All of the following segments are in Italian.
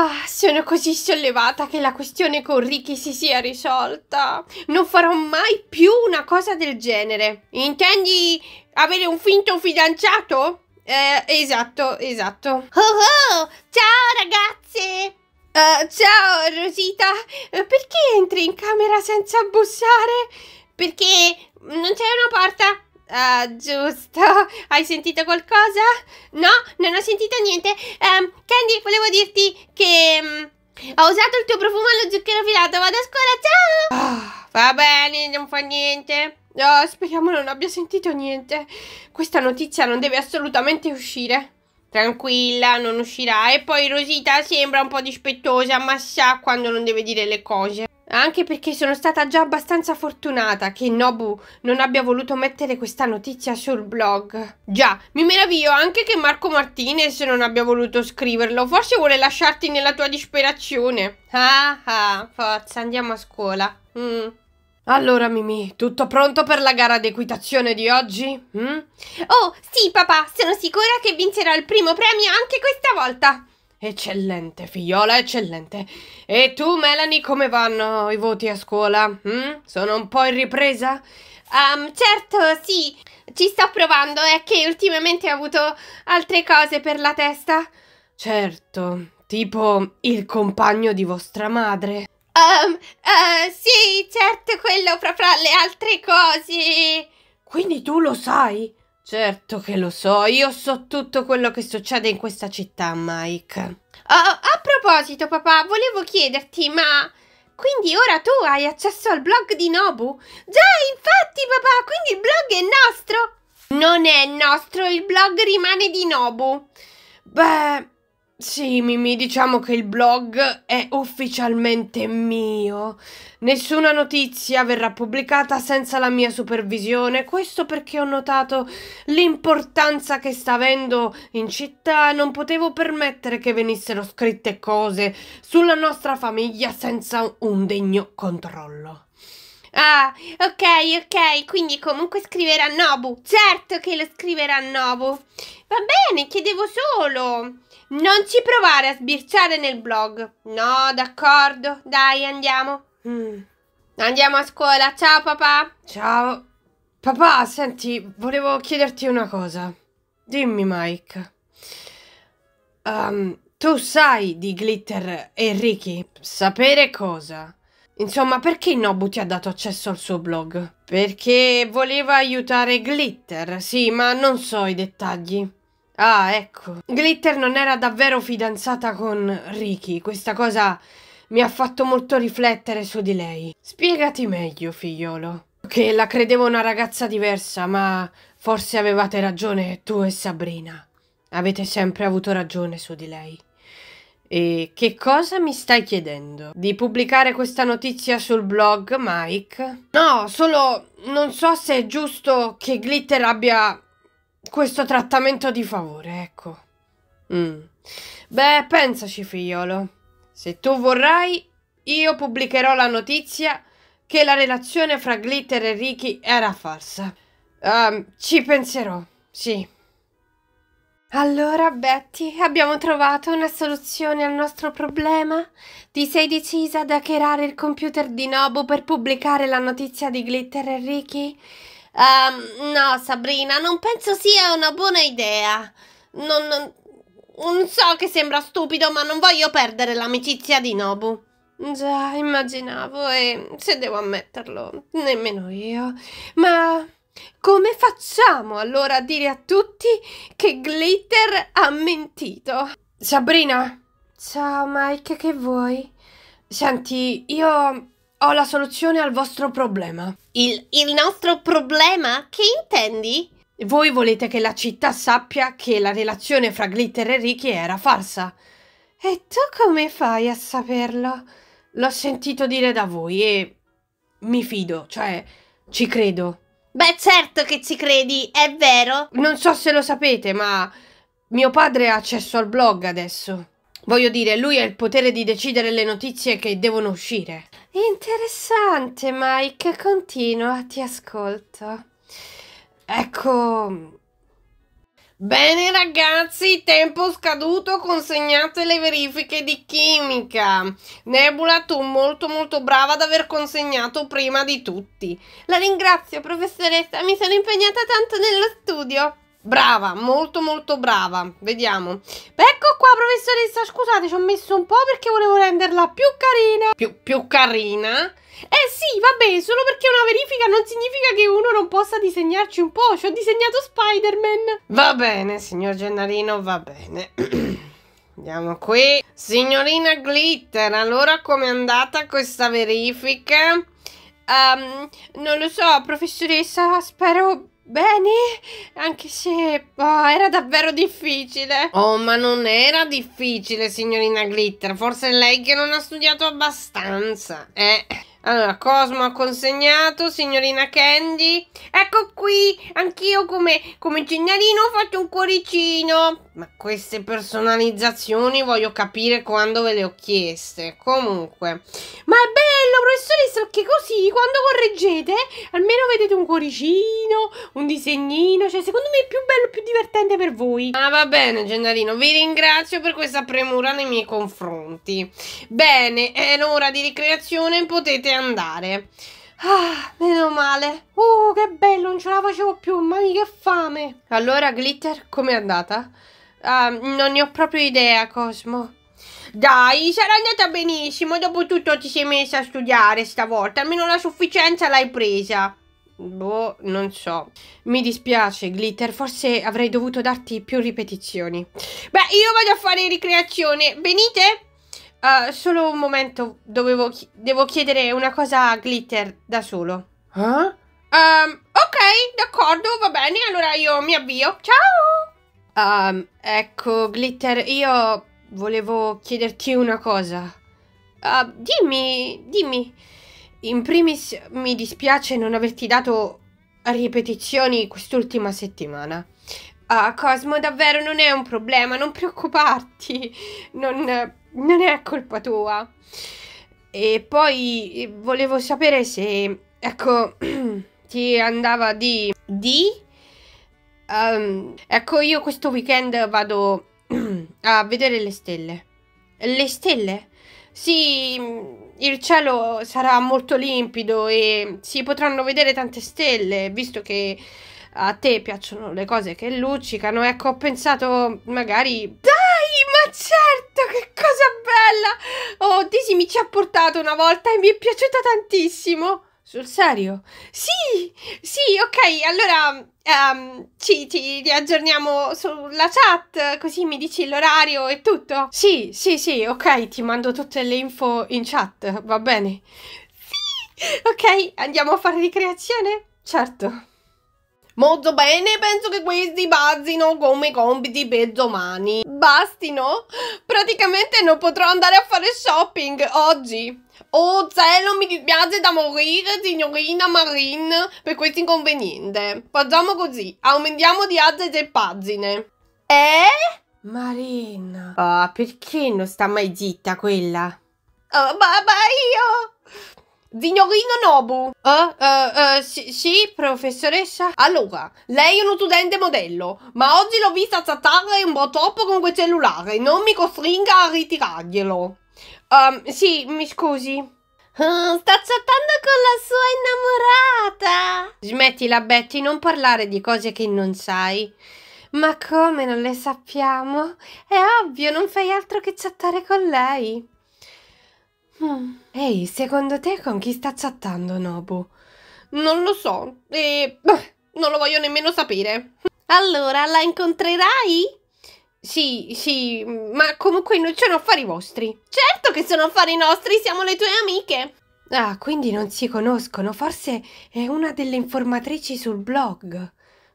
Ah, sono così sollevata che la questione con Ricky si sia risolta. Non farò mai più una cosa del genere. Intendi avere un finto fidanzato? Eh, esatto, esatto. Oh, oh ciao ragazze! Uh, ciao Rosita, eh, perché entri in camera senza bussare? Perché non c'è una porta? Ah, giusto. Hai sentito qualcosa? No, non ho sentito niente. Um, Candy, volevo dirti che... Um, ho usato il tuo profumo allo zucchero filato. Vado a scuola, ciao! Oh, va bene, non fa niente. oh, speriamo non abbia sentito niente. Questa notizia non deve assolutamente uscire. Tranquilla, non uscirà. E poi Rosita sembra un po' dispettosa, ma sa quando non deve dire le cose. Anche perché sono stata già abbastanza fortunata che Nobu non abbia voluto mettere questa notizia sul blog. Già, mi meraviglio anche che Marco Martinez non abbia voluto scriverlo. Forse vuole lasciarti nella tua disperazione. Ah ah, forza, andiamo a scuola. Mm. Allora Mimi, tutto pronto per la gara d'equitazione di oggi? Mm? Oh, sì papà, sono sicura che vincerò il primo premio anche questa volta. Eccellente, figliola, eccellente. E tu, Melanie, come vanno i voti a scuola? Hm? Sono un po' in ripresa? Um, certo, sì. Ci sto provando, è che ultimamente ho avuto altre cose per la testa. Certo, tipo il compagno di vostra madre. Um, uh, sì, certo, quello fra, fra le altre cose. Quindi tu lo sai? Certo che lo so, io so tutto quello che succede in questa città, Mike. Oh, oh, a proposito, papà, volevo chiederti, ma... Quindi ora tu hai accesso al blog di Nobu? Già, infatti, papà, quindi il blog è nostro! Non è nostro, il blog rimane di Nobu. Beh... Sì, Mimi, diciamo che il blog è ufficialmente mio. Nessuna notizia verrà pubblicata senza la mia supervisione. Questo perché ho notato l'importanza che sta avendo in città non potevo permettere che venissero scritte cose sulla nostra famiglia senza un degno controllo. Ah, ok, ok, quindi comunque scriverà Nobu. Certo che lo scriverà Nobu. Va bene, chiedevo solo. Non ci provare a sbirciare nel blog. No, d'accordo. Dai, andiamo. Mm. Andiamo a scuola. Ciao papà. Ciao. Papà, senti, volevo chiederti una cosa. Dimmi, Mike. Um, tu sai di Glitter e Ricky? Sapere cosa? Insomma, perché Nobu ti ha dato accesso al suo blog? Perché voleva aiutare Glitter, sì, ma non so i dettagli. Ah, ecco. Glitter non era davvero fidanzata con Ricky, questa cosa mi ha fatto molto riflettere su di lei. Spiegati meglio, figliolo. Che la credevo una ragazza diversa, ma forse avevate ragione tu e Sabrina. Avete sempre avuto ragione su di lei. E che cosa mi stai chiedendo? Di pubblicare questa notizia sul blog, Mike? No, solo non so se è giusto che Glitter abbia questo trattamento di favore, ecco. Mm. Beh, pensaci, figliolo. Se tu vorrai, io pubblicherò la notizia che la relazione fra Glitter e Ricky era falsa. Um, ehm, ci penserò, sì. Allora, Betty, abbiamo trovato una soluzione al nostro problema? Ti sei decisa ad hackerare il computer di Nobu per pubblicare la notizia di Glitter e Ricky? Um, no, Sabrina, non penso sia una buona idea. Non, non, non so che sembra stupido, ma non voglio perdere l'amicizia di Nobu. Già, immaginavo e, se devo ammetterlo, nemmeno io. Ma... Come facciamo allora a dire a tutti che Glitter ha mentito? Sabrina! Ciao Mike, che vuoi? Senti, io ho la soluzione al vostro problema. Il, il, nostro problema? Che intendi? Voi volete che la città sappia che la relazione fra Glitter e Ricky era falsa. E tu come fai a saperlo? L'ho sentito dire da voi e mi fido, cioè ci credo. Beh, certo che ci credi, è vero. Non so se lo sapete, ma mio padre ha accesso al blog adesso. Voglio dire, lui ha il potere di decidere le notizie che devono uscire. Interessante, Mike. Continua, ti ascolto. Ecco, Bene ragazzi, tempo scaduto, consegnate le verifiche di chimica. Nebula, tu molto molto brava ad aver consegnato prima di tutti. La ringrazio professoressa, mi sono impegnata tanto nello studio. Brava, molto molto brava. Vediamo. Ecco qua professoressa, scusate, ci ho messo un po' perché volevo renderla più carina. Più, più carina? Eh sì, vabbè, solo perché una verifica non significa che uno non possa disegnarci un po'. Ci ho disegnato Spider-Man. Va bene, signor Gennarino, va bene. Andiamo qui. Signorina Glitter, allora com'è andata questa verifica? Um, non lo so, professoressa, spero bene, anche se oh, era davvero difficile. Oh, ma non era difficile, signorina Glitter. Forse è lei che non ha studiato abbastanza. Eh. Allora, Cosmo ha consegnato, signorina Candy. Ecco qui, anch'io come, come Gennarino ho fatto un cuoricino. Ma queste personalizzazioni voglio capire quando ve le ho chieste. Comunque. Ma è bello, professoressa, che così quando correggete almeno vedete un cuoricino, un disegnino. Cioè, secondo me è più bello, più divertente per voi. Ah, va bene, Gennarino. Vi ringrazio per questa premura nei miei confronti. Bene, è l'ora di ricreazione, potete andare. Ah, meno male. Oh, che bello, non ce la facevo più, ma che fame. Allora, Glitter, com'è andata? Um, non ne ho proprio idea, Cosmo. Dai, sarà andata benissimo. Dopotutto ti sei messa a studiare stavolta. Almeno la sufficienza l'hai presa. Boh, non so. Mi dispiace, Glitter. Forse avrei dovuto darti più ripetizioni. Beh, io vado a fare ricreazione. Venite? Uh, solo un momento. Dovevo chi devo chiedere una cosa a Glitter da solo. Huh? Eh? Um, ehm, ok, d'accordo, va bene. Allora io mi avvio. Ciao! Um, ecco, Glitter, io volevo chiederti una cosa. Uh, dimmi, dimmi. In primis mi dispiace non averti dato ripetizioni quest'ultima settimana. Ah, uh, Cosmo, davvero non è un problema, non preoccuparti. Non, non è colpa tua. E poi volevo sapere se, ecco, ti andava di... Di? Um, ecco, io questo weekend vado a vedere le stelle. Le stelle? Sì, il cielo sarà molto limpido e si potranno vedere tante stelle, visto che a te piacciono le cose che luccicano. Ecco, ho pensato magari... Dai, ma certo, che cosa bella! Oh, Dizzy mi ci ha portato una volta e mi è piaciuta tantissimo. Sul serio? Sì, sì, ok, allora um, ci, ci riaggiorniamo sulla chat, così mi dici l'orario e tutto. Sì, sì, sì, ok, ti mando tutte le info in chat, va bene. Sì, ok, andiamo a fare ricreazione? Certo. Molto bene, penso che questi bazzino come compiti per domani. Bastino? Praticamente non potrò andare a fare shopping oggi. Oh cielo, mi dispiace da morire, signorina Marin, per questo inconveniente. Facciamo così, aumentiamo di altre tre pagine. Eh? Marina. Oh, perché non sta mai zitta quella? Oh, ma, io... Signorino Nobu. Uh, uh, uh, sì, sì, professoressa. Allora, lei è uno studente modello, ma oggi l'ho vista chattare un po' troppo con quel cellulare. Non mi costringa a ritirarglielo. Um, sì, mi scusi. Mm, sta chattando con la sua innamorata. Smettila, Betty, non parlare di cose che non sai. Ma come non le sappiamo? È ovvio, non fai altro che chattare con lei. Hmm. Ehi, secondo te con chi sta chattando Nobu? Non lo so e non lo voglio nemmeno sapere. Allora, la incontrerai? Sì, sì, ma comunque non sono affari vostri. Certo che sono affari nostri, siamo le tue amiche. Ah, quindi non si conoscono, forse è una delle informatrici sul blog.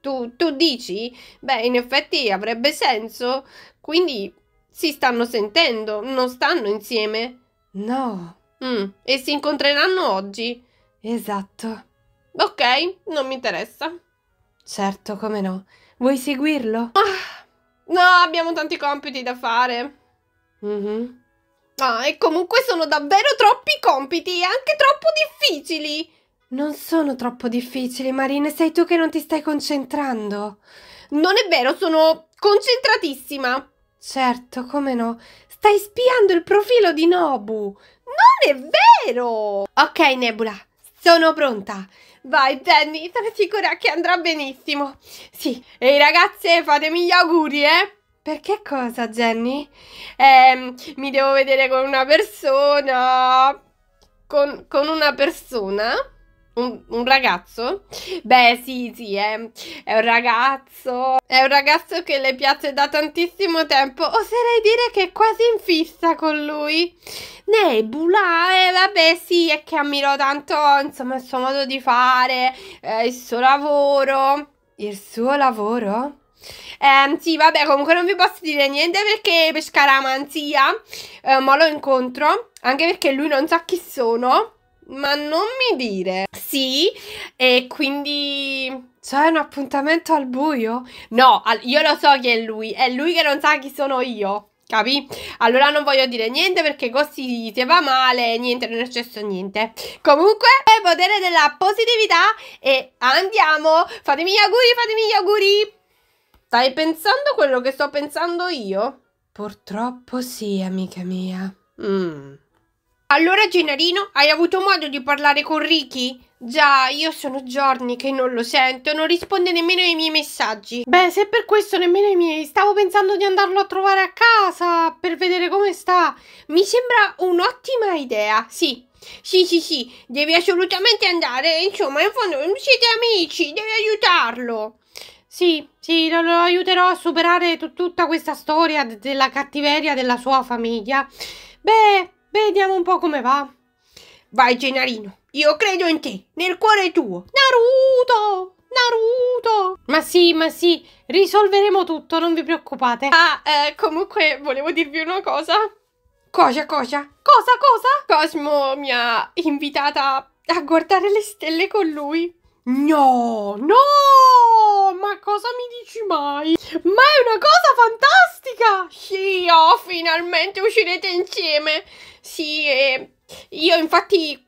Tu, tu dici? Beh, in effetti avrebbe senso. Quindi si stanno sentendo, non stanno insieme. No. Mm, e si incontreranno oggi. Esatto. Ok, non mi interessa. Certo, come no. Vuoi seguirlo? Ah. No, abbiamo tanti compiti da fare. Mm-hmm. Ah, e comunque sono davvero troppi compiti e anche troppo difficili. Non sono troppo difficili, Marina, sei tu che non ti stai concentrando. Non è vero, sono concentratissima. Certo, come no. Stai spiando il profilo di Nobu. Non è vero! Ok, Nebula, sono pronta. Vai Danny, sono sicura che andrà benissimo. Sì, e ragazze fatemi gli auguri, eh. Perché cosa, Jenny? Eh, mi devo vedere con una persona. Con, con una persona? Un, un, ragazzo? Beh, sì, sì, eh. è, un ragazzo. È un ragazzo che le piace da tantissimo tempo. Oserei dire che è quasi in fissa con lui. Nebula, eh, vabbè, sì, è che ammiro tanto, insomma, il suo modo di fare, eh, il suo lavoro. Il suo lavoro? Eh, sì, vabbè, comunque non vi posso dire niente perché per scaramanzia, eh, ma lo incontro, anche perché lui non sa chi sono ma non mi dire. Sì, e quindi c'è un appuntamento al buio? No, io lo so chi è lui, è lui che non sa chi sono io. Capi? Allora non voglio dire niente perché così ti va male, niente, non è successo niente. Comunque, è il potere della positività e andiamo! Fatemi gli auguri, fatemi gli auguri! Stai pensando quello che sto pensando io? Purtroppo sì, amica mia. Mmm. Allora Gennarino, hai avuto modo di parlare con Ricky? Già, io sono giorni che non lo sento, non risponde nemmeno ai miei messaggi. Beh, se per questo nemmeno ai miei, stavo pensando di andarlo a trovare a casa per vedere come sta. Mi sembra un'ottima idea, sì. Sì, sì, sì, devi assolutamente andare, insomma, in fondo non siete amici, devi aiutarlo. Sì, sì, lo, lo aiuterò a superare tutta questa storia della cattiveria della sua famiglia. Beh, Vediamo un po' come va. Vai Gennarino, io credo in te, nel cuore tuo. Naruto! Naruto! Ma sì, ma sì, risolveremo tutto, non vi preoccupate. Ah, eh, comunque volevo dirvi una cosa. Cosa, cosa? Cosa, cosa? Cosmo mi ha invitata a guardare le stelle con lui. No, no! cosa mi dici mai? Ma è una cosa fantastica! Sì, oh, finalmente uscirete insieme! Sì, eh, io infatti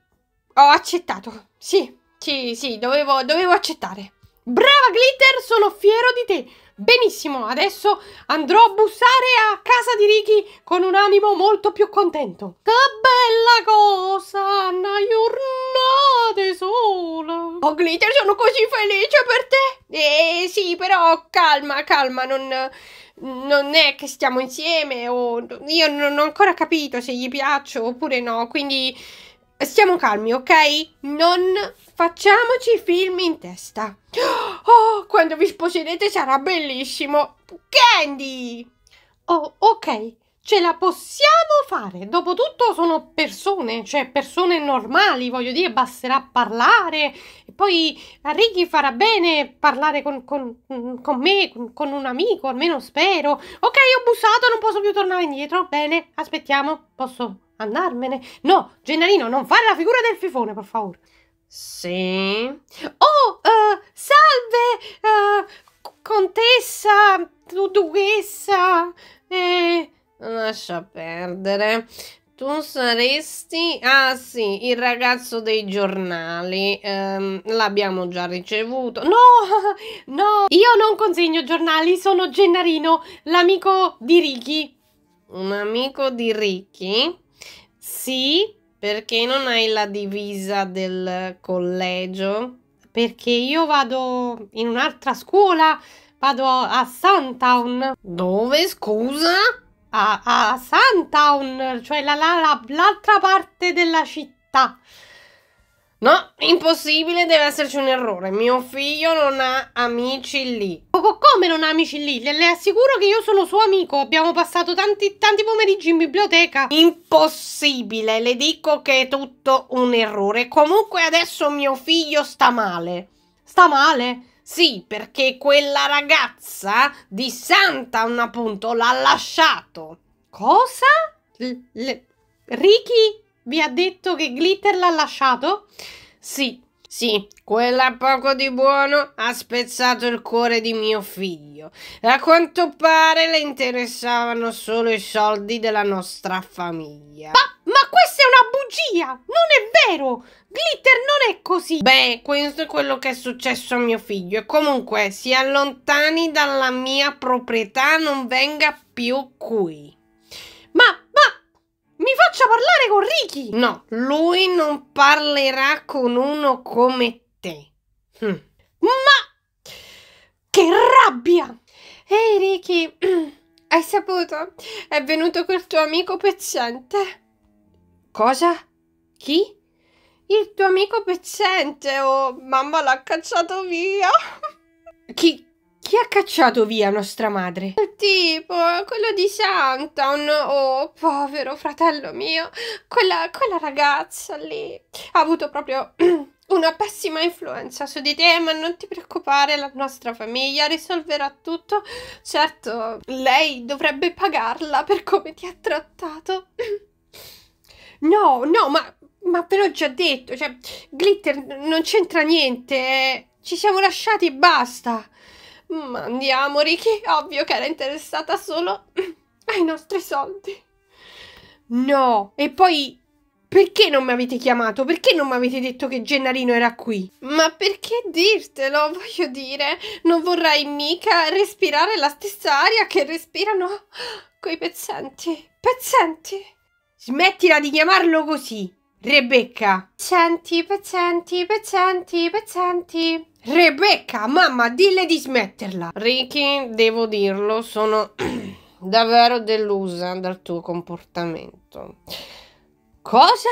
ho accettato. Sì, sì, sì, dovevo, dovevo accettare. Brava Glitter, sono fiero di te! Benissimo, adesso andrò a bussare a casa di Ricky con un animo molto più contento. Che bella cosa, una giornata sola. Oh Glitter, sono così felice per te. Eh sì, però calma, calma, non, non è che stiamo insieme o... Io non ho ancora capito se gli piaccio oppure no, quindi stiamo calmi, ok? Non facciamoci film in testa. Oh, quando vi sposerete sarà bellissimo. Candy! Oh, ok, ce la possiamo fare. Dopotutto sono persone, cioè persone normali, voglio dire, basterà parlare. E poi a Ricky farà bene parlare con, con, con me, con, con un amico, almeno spero. Ok, ho bussato, non posso più tornare indietro. Bene, aspettiamo. Posso Andarmene? No, Gennarino, non fare la figura del fifone, per favore. Sì. Oh, uh, salve, uh, contessa, duchessa. Eh, lascia perdere. Tu saresti... Ah sì, il ragazzo dei giornali. Um, L'abbiamo già ricevuto. No, no, io non consegno giornali, sono Gennarino, l'amico di Ricky. Un amico di Ricky? Sì, perché non hai la divisa del collegio? Perché io vado in un'altra scuola, vado a Suntown. Dove, scusa? A, a Suntown, cioè l'altra la, la, parte della città. No, impossibile, deve esserci un errore. Mio figlio non ha amici lì. Co come non ha amici lì? Le, le, assicuro che io sono suo amico. Abbiamo passato tanti, tanti pomeriggi in biblioteca. Impossibile, le dico che è tutto un errore. Comunque adesso mio figlio sta male. Sta male? Sì, perché quella ragazza di Santa un appunto l'ha lasciato. Cosa? L- Ricky vi ha detto che Glitter l'ha lasciato? Sì. Sì, quella poco di buono ha spezzato il cuore di mio figlio. A quanto pare le interessavano solo i soldi della nostra famiglia. Ma, ma questa è una bugia! Non è vero! Glitter non è così! Beh, questo è quello che è successo a mio figlio. E comunque, si allontani dalla mia proprietà, non venga più qui. Ma mi faccia parlare con Ricky! No, lui non parlerà con uno come te. Hm. Ma che rabbia! Ehi Ricky, hai saputo? È venuto quel tuo amico pezzente. Cosa? Chi? Il tuo amico pezzente, oh, mamma l'ha cacciato via. Chi, chi ha cacciato via nostra madre? Il tipo, quello di Santon. Oh, povero fratello mio. Quella, quella ragazza lì ha avuto proprio una pessima influenza su di te, ma non ti preoccupare, la nostra famiglia risolverà tutto. Certo, lei dovrebbe pagarla per come ti ha trattato. No, no, ma, ma ve l'ho già detto, cioè, Glitter non c'entra niente. Eh. Ci siamo lasciati e basta. Ma mm, andiamo, Ricky. Ovvio che era interessata solo ai nostri soldi. No, e poi perché non mi avete chiamato? Perché non mi avete detto che Gennarino era qui? Ma perché dirtelo? Voglio dire, non vorrai mica respirare la stessa aria che respirano quei pezzenti. Pezzenti! Smettila di chiamarlo così, Rebecca! Pezzenti, pezzenti, pezzenti, pezzenti. Rebecca, mamma, dille di smetterla. Ricky, devo dirlo, sono davvero delusa dal tuo comportamento. Cosa?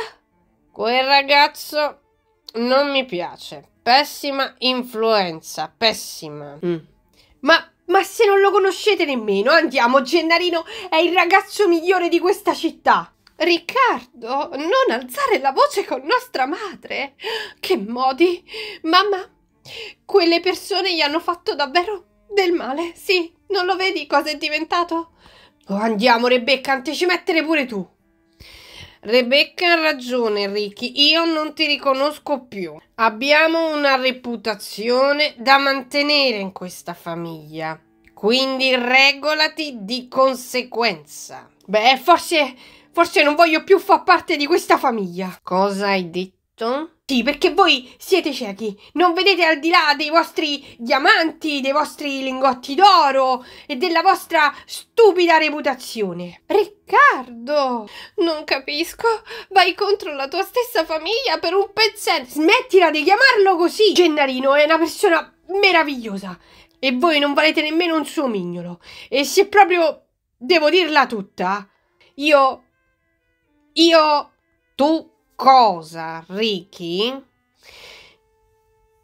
Quel ragazzo non mi piace. Pessima influenza, pessima. Mm. Ma, ma se non lo conoscete nemmeno, andiamo, Gennarino è il ragazzo migliore di questa città. Riccardo, non alzare la voce con nostra madre. Che modi. Mamma, quelle persone gli hanno fatto davvero del male, sì, non lo vedi cosa è diventato? Oh, andiamo Rebecca, anticimettere pure tu. Rebecca ha ragione, Ricky, io non ti riconosco più. Abbiamo una reputazione da mantenere in questa famiglia, quindi regolati di conseguenza. Beh, forse, forse non voglio più far parte di questa famiglia. Cosa hai detto? tutto? Certo. Sì, perché voi siete ciechi, non vedete al di là dei vostri diamanti, dei vostri lingotti d'oro e della vostra stupida reputazione. Riccardo, non capisco, vai contro la tua stessa famiglia per un pezzetto. Smettila di chiamarlo così. Gennarino è una persona meravigliosa e voi non valete nemmeno un suo mignolo. E se proprio devo dirla tutta, io... Io... Tu cosa, Ricky,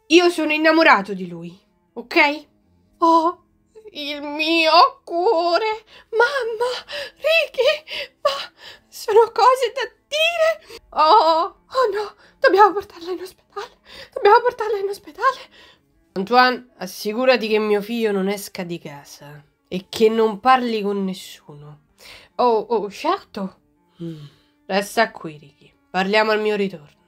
io sono innamorato di lui, ok? Oh, il mio cuore! Mamma, Ricky, ma sono cose da dire! Oh, oh no, dobbiamo portarla in ospedale, dobbiamo portarla in ospedale! Antoine, assicurati che mio figlio non esca di casa e che non parli con nessuno. Oh, oh, certo. Mm. Resta qui, Ricky. Parliamo al mio ritorno.